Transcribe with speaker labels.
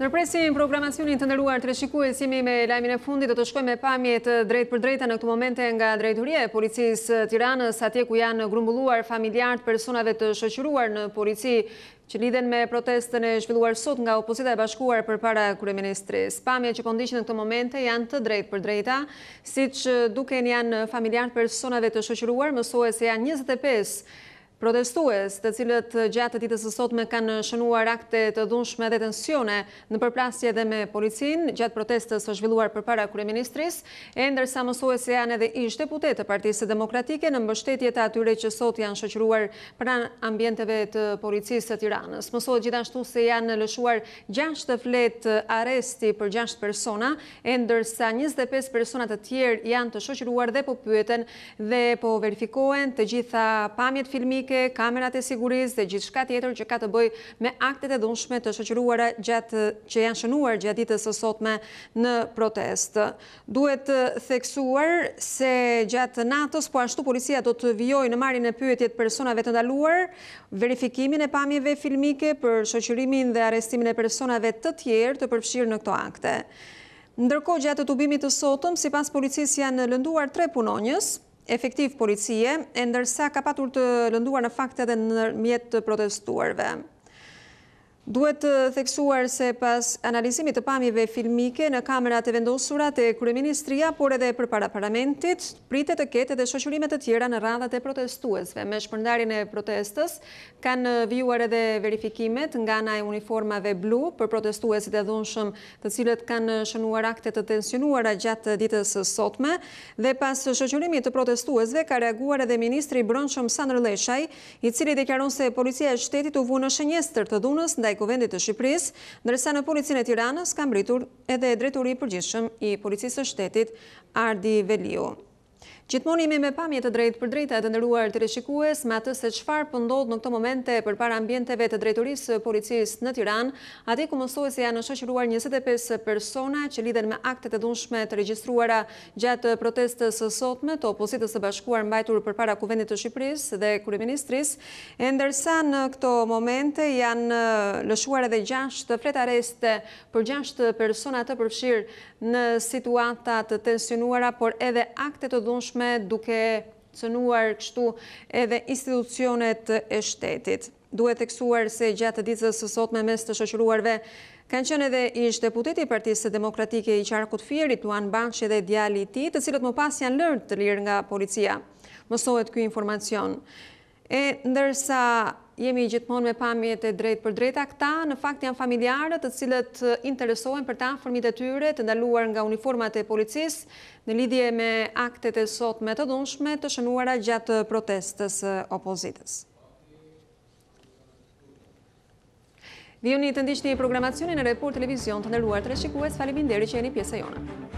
Speaker 1: Nërpresim programacionin të nëruar të reshiku e simi me lajmin e fundi do të shkoj me pamjet drejt për drejta në këtë momente nga drejturje e policis tiranës atje ku janë grumbulluar familjartë personave të shëqyruar në polici që lidhen me protestën e zhvilluar sot nga opozita e bashkuar për para kure ministris. Pamje që kondishin po në këtë momente janë të drejt për drejta, si që duken janë familjartë personave të shëqyruar, mësoj e se janë 25 personave, Protestues të cilët gjatë të ditës së sotme kanë shënuar akte të dhunshme dhe tensione në përplasje edhe me policinë gjatë protestës së zhvilluar përpara kryeministris, e ndërsa mësuesi janë edhe ish deputet të Partisë Demokratike në mbështetje të atyre që sot janë shoqëruar pranë ambienteve të policisë së Tiranës. Mësuesi gjithashtu se janë lëshuar 6 flet arresti për 6 persona, e ndërsa 25 persona të tjerë janë të shoqëruar dhe po pyeten dhe po verifikohen të gjitha pamjet filmike elektronike, kamerat e siguris dhe gjithë shka tjetër që ka të bëj me aktet e dhunshme të gjatë që janë shënuar gjatë ditës sotme në protest. Duhet theksuar se gjatë natës, po ashtu policia do të vjoj në marin e pyetjet personave të ndaluar, verifikimin e pamjeve filmike për shëqyrimin dhe arestimin e personave të tjerë të përfshirë në këto akte. Ndërko gjatë të tubimit të sotëm, si pas policis janë lënduar tre punonjës, efektiv policie, ndërsa ka patur të lënduar në fakte dhe në mjetë protestuarve. Duhet të theksuar se pas analizimit të pamive filmike në kamerat e vendosurat e kryeministria, por edhe për para parlamentit, pritet të ketë dhe shoqërimet të tjera në radhat e protestuesve. Me shpërndarin e protestës, kanë vijuar edhe verifikimet nga na e uniformave blu për protestuesit e dhunshëm të cilët kanë shënuar akte të tensionuar a gjatë ditës sotme. Dhe pas shoqërimit të protestuesve, ka reaguar edhe ministri Bronqëm Sandrë Leshaj, i cili dekjaron se policia e shtetit u vunë shënjestër të dhunës ndaj kuvendit të Shqipëris, nërsa në policinë e tiranës ka mëritur edhe drejturi i përgjishëm i policisë të shtetit Ardi Veliu. Gjithmoni me me pamje të drejt për drejta e të nëruar të reshikues me atës e qfar pëndod po në këto momente për para ambjenteve të drejtorisë policisë në Tiran, ati ku mësoj se janë në shëshiruar 25 persona që lidhen me aktet e dunshme të regjistruara gjatë protestës sësotme të opositës të bashkuar mbajtur për para kuvendit të Shqipëris dhe Kuriministris, e ndërsa në këto momente janë lëshuar edhe 6 të fleta për 6 persona të përfshirë në situatat të tensionuara, por edhe aktet të dunshme përgjithshme duke cënuar kështu edhe institucionet e shtetit. Duhet teksuar se gjatë ditës sësot me mes të shëqëruarve kanë qënë edhe ish deputeti partisë demokratike i qarkut firit, Luan Banqë edhe djali ti, të cilët më pas janë lërë të lirë nga policia. Mësohet kjo informacion. E ndërsa Jemi gjithmonë me pamjet e drejt për drejta këta, në fakt janë familjarët të cilët interesohen për ta formit e tyre të ndaluar nga uniformat e policis në lidhje me aktet e sot me të dunshme të shënuara gjatë protestës opozitës. Vionit të ndishtë një programacioni në report televizion të ndaluar të reshikues, falibinderi që e një pjesë e jonë.